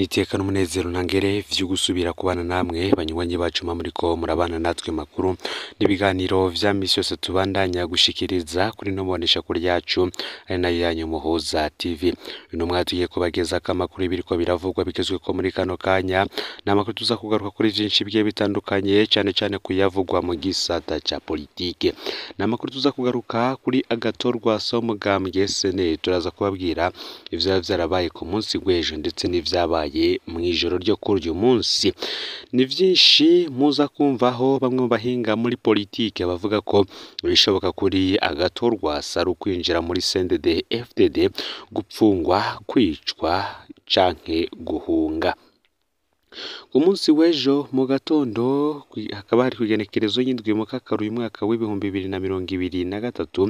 niteka n'umunezero ntangere byo gusubira kubana namwe banywanyi bacu muri ko murabana natwe makuru n'ibiganiro bya minsi yose tubandanya gushikiriza kuri no mboneshakuru ryacu ari nayo yanyu muhuza tv intumwa tugiye kubageza ko amakuru ibiriko biravugwa bigezwe ko muri kano kanya ni amakuru tuza kugaruka kuri byinshi bigiye bitandukanye cyane cyane kuyavugwa mu gisata cya politike ni amakuru tuza kugaruka kuri agatorwa somugambwe sene turaza kubabwira ibyaba byarabaye ku munsi w'ejo ndetse n'ibyabaye byabaye mu ijoro ryo kuri uyu munsi ni byinshi muza kumvaho bamwe mu bahinga muri politiki bavuga ko bishoboka kuri agatorwa sari ukwinjira muri cndd fdd gupfungwa kwicwa canke guhunga ku munsi w'ejo mu gatondo hakaba hari kugenekerezo y'indwi mu kakaru mwaka w'ibihumbi bibiri na mirongo ibiri na gatatu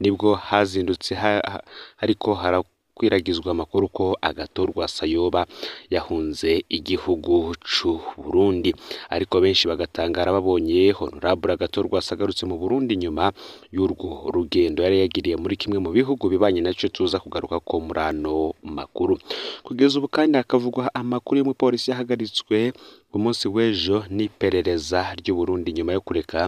nibwo hazindutse hariko gukwirakwizwa amakuru ko agatorwa Sayoba yahunze igihugu c'u Burundi ariko benshi bagatangara babonye Honorable Agathon agarutse mu Burundi nyuma y'urwo rugendo yari yagiriye muri kimwe mu bihugu bibanye naco tuza kugaruka ko murano makuru kugeza ubu kandi hakavugwa amakuru y'umupolisi yahagaritswe ku munsi w'ejo n'iperereza ry'u Burundi nyuma yo kureka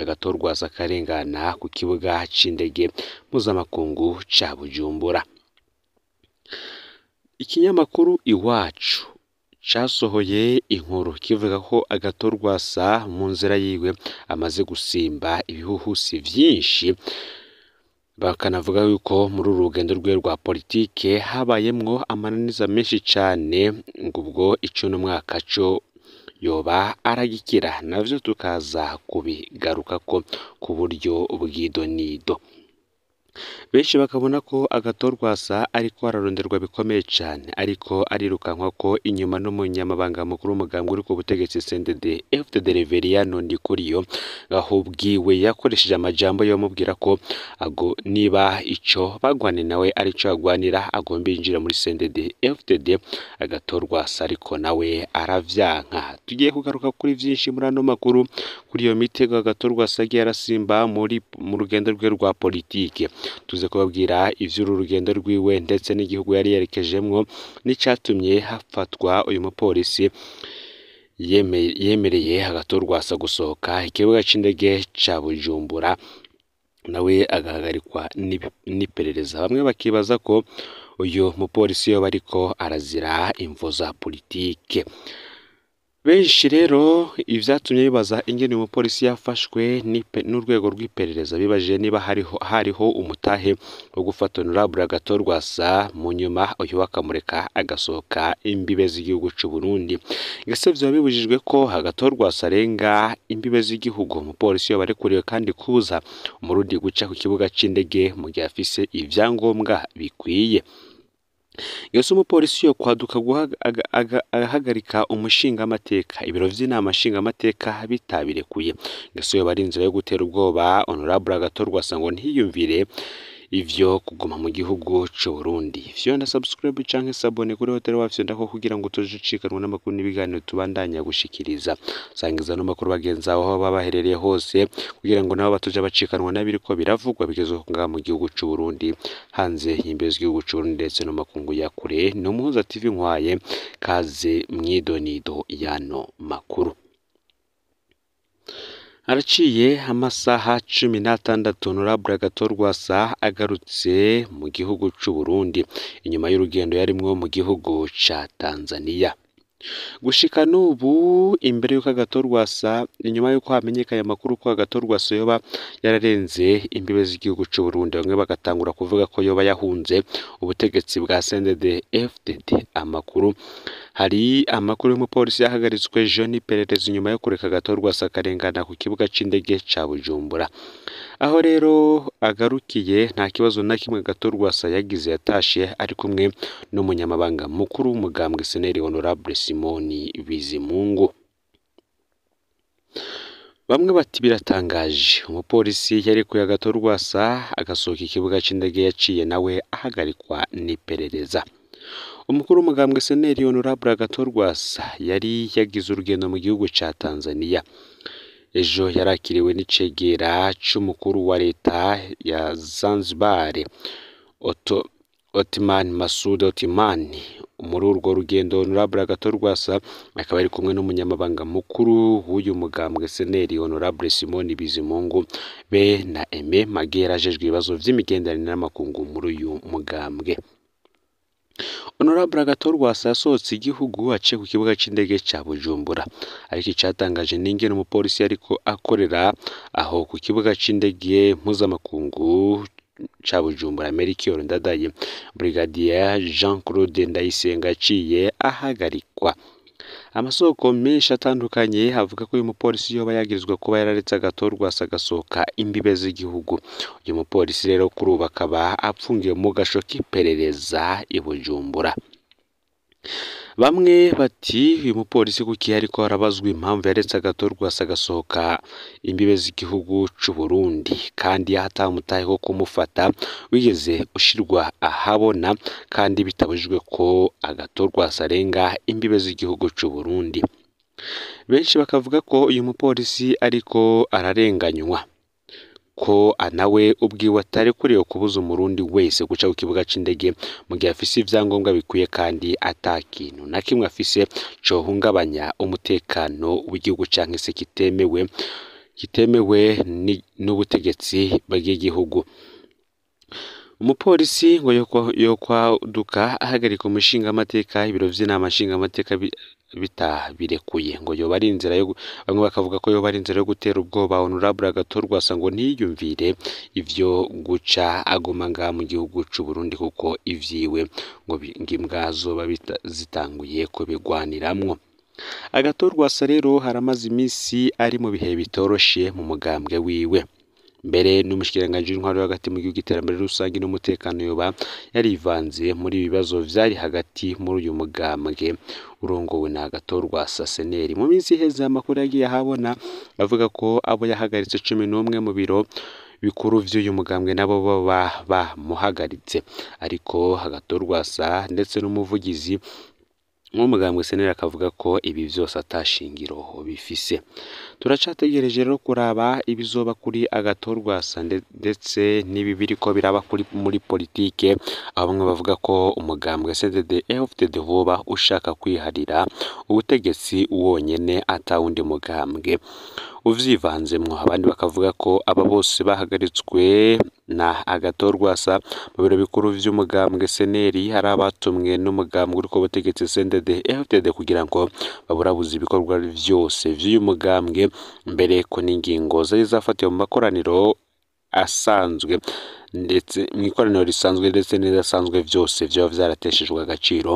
Agathon akarengana ku kibuga cy’indege mpuzamakungu ca Bujumbura Ikinyamakuru Iwacu cyasohoye inkuru kivuga ko Agathon Rwasa mu nzira yiwe amaze gusimba ibihuhusi byinshi, bakanavuga yuko muri uru rugendo rwe rwa politiki habayemo amananiza menshi cyane ngo ubwo icumi umwaka co yoba aragikira, navyo tukaza ko ku buryo bw'idonido. benshi bakabona ko agatorwasa ariko kwararonderwa bikomeye cyane ariko arirukankwa ko inyuma n'umunyamabanga mukuru w'umugambwe uri ku butegetsi CNDD FDD Reveriyano Ndikuriyo ahubwiwe yakoresheje amajambo yo ko ago niba icyo bagwane nawe ari cyo agwanira agomba yinjira muri CNDD FDD agatorwasa ariko nawe aravyanka tugiye kugaruka kuri byinshi muri ano makuru kuri iyo mitego agatorwasa agiye arasimba muri mu rugendo rwe rwa politike tuze kubabwira iby'uru rugendo rwiwe ndetse n'igihugu yari yerekejemo n'icyatumye hafatwa uyu mupolisi yemereye agatorwasa gusohoka ikibuga cy'indege cya bujumbura nawe agahagarikwa n'iperereza bamwe bakibaza ko uyu mupolisi yoba ariko arazira imvo za politike Benshi rero ibyatumye bibaza ingene umupolisi yafashwe n'urwego rw'iperereza bibajije niba hariho hariho umutahe wo gufata Honorable Rwasa mu nyuma uyu bakamureka agasohoka imbibe z'igihugu cy'u Burundi ese byaba bibujijwe ko Agathon Rwasa arenga imbibe z'igihugu umupolisi yoba arekuriwe kandi kubuza umurundi guca ku kibuga cy’indege mu gihe afise ivyangombwa bikwiye. yose umupolisi yo kwaduka agahagarika umushingamateka ibiro by'inama nshingamateka bitabirekuye gasohoye bari inzira yo gutera ubwoba honorable agatorwa ngo ntiyumvire ivyo kuguma mu gihugu c'Uburundi vyonda subscribe canke sabone kuri hotel wafyo ndako kugira ngo tujicishikanwe n'amakuru n'ibiganiro tubandanya gushikiriza sangiza no makuru bagenzi aho baba hose kugira ngo nabo batuje bacikanwa n'abiriko biravugwa bigeze ngaha mu gihugu c'Uburundi hanze y'imbizi y'igihugu c'Uburundi ndetse no makungu ya kure no muhuza TV ntwaye kaze mwidonido yano makuru haraciye amasaha cumi n'atandatu nurabura gatorwasa agarutse mu gihugu cy'u Burundi inyuma y'urugendo yarimwo mu gihugu cya Tanzania gushika n'ubu imbere y'uko agatorwasa inyuma y'uko hamenyekanye amakuru ko agatorwasa yoba yararenze imbibe z'igihugu cy'u Burundi bamwe bagatangura kuvuga ko yoba yahunze ubutegetsi bwa CNDD-FDD amakuru Hari amakuru y'umupolisi yahagaritswe John Perereza nyuma yo kureka agatorwa akarengana ku kibuga cy'indege cya Bujumbura. Aho rero agarukiye nta kibazo na kimwe Gatorwasa yagize yatashye ari kumwe n'umunyamabanga mukuru w'umugambwe Seneri Honorable Simoni Bizimungu. Bamwe bati biratangaje umupolisi yarekuye agatorwasa agasohoka ikibuga cy'indege yaciye nawe ahagarikwa n'iperereza. umukuru w'umugambwe seneri honorable agatorwasa yari yagize urugendo mu gihugu cya tanzania ejo yarakiriwe n'icegera cy'umukuru wa leta ya zanzibar otimani masud otimani muri urwo rugendo honorable agatorwasa akaba ari kumwe n'umunyamabanga mukuru w'uyu mugambwe seneri honorable Simon bizimungu be na eme magera ajejwe ibibazo by'imigenderanire n'amakungu muri uyu mugambwe Honorable Agathon Rwasa yasohotse igihugu aciye ku kibuga cy'indege cya Bujumbura ariko icyatangaje ni ingene umupolisi ariko akorera aho ku kibuga cy'indege mpuzamakungu ca Bujumbura Melchior Ndadaye Brigadier Jean Claude Ndayisenga yaciye ahagarikwa Amasoko menshi atandukanye avuga ko uyu mupolisi yoba yagirizwa kuba yararetse agatorwasi agasohoka imbibe z'igihugu. Uyu mupolisi rero kuri ubu akaba afungiwe mu gasho k'iperereza i Bujumbura. bamwe bati uyu mupolisi kuki ariko arabazwa impamvu yaretse agatorwa agasohoka imbibe z'igihugu cy'u Burundi kandi atamutaye ko kumufata wigeze ushyirwa ahabona kandi bitabujijwe ko agatorwa arenga imbibe z'igihugu cy'u Burundi benshi bakavuga ko uyu mupolisi ariko ararenganywa ko nawe ubwiwe atari akwiriye kubuza umurundi wese guca ku kibuga cy'indege mu gihe afise ivyangombwa bikwiye kandi ata kintu na kimwe afise cohungabanya umutekano w'igihugu canke se kitemewe kitemewe n'ubutegetsi bw'igihugu umupolisi ngo yokwaduka ahagarika umushinga amateka ibiro vy'inama amateka bitabirekuye ngo yoba ari inzira bamwe bakavuga ko yoba ari inzira yo gutera ubwoba honorable agatorwasa ngo ntiyumvire ibyo guca agomanga mu gihugu cy'u Burundi kuko ivyiwe ngo imbwa zoba zitanguye kubigwaniramwo agatorwasa rero haramaze iminsi ari mu bihe bitoroshye mu mugambwe wiwe mbere n'umushikiranganji w'intwaro hagati mu gihugu iterambere rusange n'umutekano yoba yarivanze muri ibi bibazo byari hagati muri uyu mugambwe urongowe na gato rwa Saseneri mu minsi iheze amakuru yagiye ahabona avuga ko abo yahagaritse cumi n'umwe mu biro bikuru by'uyu mugambwe nabo baba bamuhagaritse ariko hagatorwasa ndetse n'umuvugizi nk'umugambwe seneri akavuga ko ibi byose atashingiro bifise turacategereje rero kuraba ibizoba kuri agatorwasa ndetse n’ibibiri ko biraba kuri muri politike aho bamwe bavuga ko umugambwe cddfd vuba ushaka kwiharira ubutegetsi wonyine atawundi mugambwe ubyivanzemo abandi bakavuga ko aba bose bahagaritswe na Agathon Rwasa mu biro bikuru by'umugambwe seneri hari abatumwe n'umugambwe uri ku butegetsi CNDD kugira ngo baburabuze ibikorwa byose by'uyu mugambwe mbere ko n'ingingo zari zafatiwe mu makoraniro asanzwe ndetse mu ikoraniro risanzwe ndetse n'iridasanzwe byose byaba byarateshejwe agaciro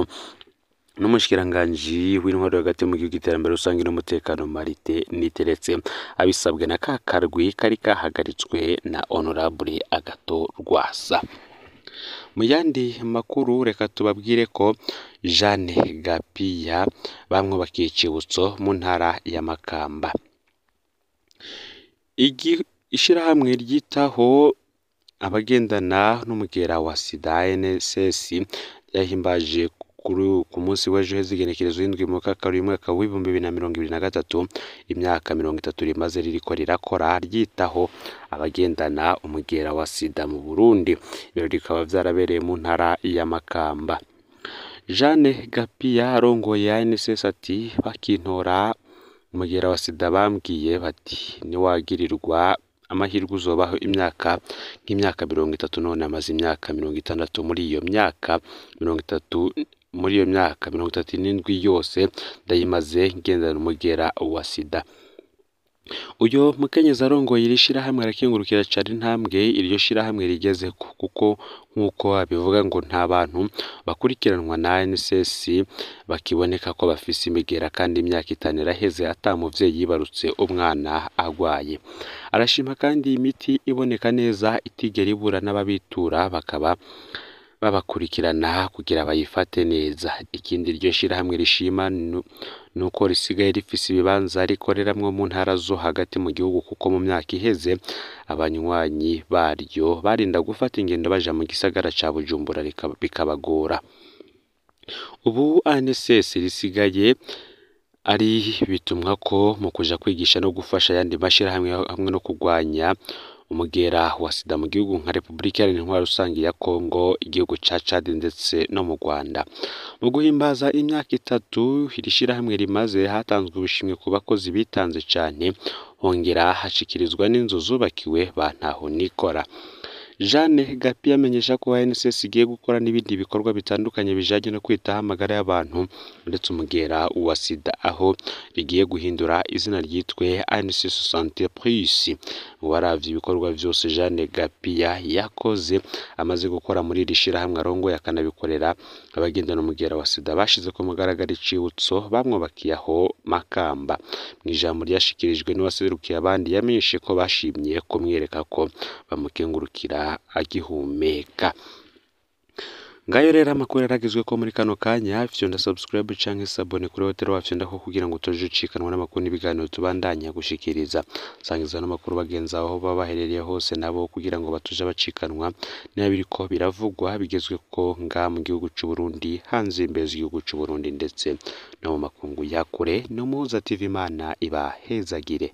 n'umushikiranganji w'intwaro hagati mu gihugu iterambere rusange n'umutekano marite niteretse abisabwe na ka karwi kari kahagaritswe na honorable agato rwasa mu yandi makuru reka tubabwire ko jeanne gapiya bamwubakiye icyibutso mu ntara ya makamba ishyirahamwe ryitaho abagendana n'umugera wa sida nss ryahimbaje ku munsi w'ejo heza igenekerezo y'indwi karindwi umwaka w'ibihumbi bibiri na mirongo ibiri na gatatu imyaka mirongo itatu rimaze ririko rirakora ryitaho abagendana umugera wa sida mu burundi ibirori bikaba byarabereye mu ntara ya makamba jeanne gapiya arongoye anss ati bakintora umugera wa sida bambwiye bati ntiwagirirwa amahirwe uzobaho imyaka nk'imyaka mirongo itatu none amaze imyaka mirongo itandatu muri iyo myaka mirongo itatu muri iyo myaka mirongo itatu n'indwi yose ndayimaze ngendana umugera wa sida uyu mukenyezi arongoye iri shyirahamwe arakingurukira cyane intambwe iryo shyirahamwe rigeze kuko nk'uko abivuga ngo nta bantu bakurikiranwa na NSS bakiboneka ko bafise imigera kandi imyaka itanu iraheze atamuvyeyi yibarutse umwana agwaye arashima kandi imiti iboneka neza itigera ibura n'ababitura bakaba babakurikirana kugira bayifate neza, ikindi ryo shyirahamwe rishima ni uko risigaye rifise ibibanza rikoreramo mu ntara zo hagati mu gihugu kuko mu myaka iheze abanywanyi baryo barinda gufata ingendo baja mu gisagara ca Bujumbura bikabagora, ubu ANSS risigaye ari bitumwa ko mu kuja kwigisha no gufasha ayandi mashirahamwe hamwe no kugwanya umugera wa sida mu gihugu nka repubulika iharanira intwaro rusange ya kongo igihugu cya cad ndetse no mu rwanda mu guhimbaza imyaka itatu iri shyirahamwe rimaze hatanzwe ubushimwe ku bakozi bitanze cyane hongera hashikirizwa n'inzu zubakiwe ba ntaho nikora Jeanne Gapi yamenyesha ko HNSS igiye gukora n'ibindi bikorwa bitandukanye bijyanye no kwitaho amagara y'abantu ndetse umugera wa sida aho rigiye guhindura izina ryitwe HNSS Santé uwaravye ibikorwa vyose Jeanne Gapiya yakoze amaze gukora muri iri shirahamwe arongoye akanabikorera abagendana umugera wa sida bashize ku mugaragaro icibutso aho makamba mu ijambo ryashikirijwe n'uwaserukiye abandi yamenyeshe ko bashimye kumwereka ko bamukengurukira agihumeka ngayo rero amakuru yaragezwe ko muri kano kanya hafi yonda subscribe cyangwa isabone kuri hoteli wacu ndaho kugira ngo tuje ucikanwa n'amakuru n'ibiganiro tubandanya gushikiriza sangiza n'amakuru bagenzi aho baba hose nabo kugira ngo batuje bacikanwa niba ko biravugwa bigezwe ko nga mu gihugu cy'u Burundi hanze imbere z'igihugu cy'u Burundi ndetse no mu makungu yakure no muza TV Imana ibahezagire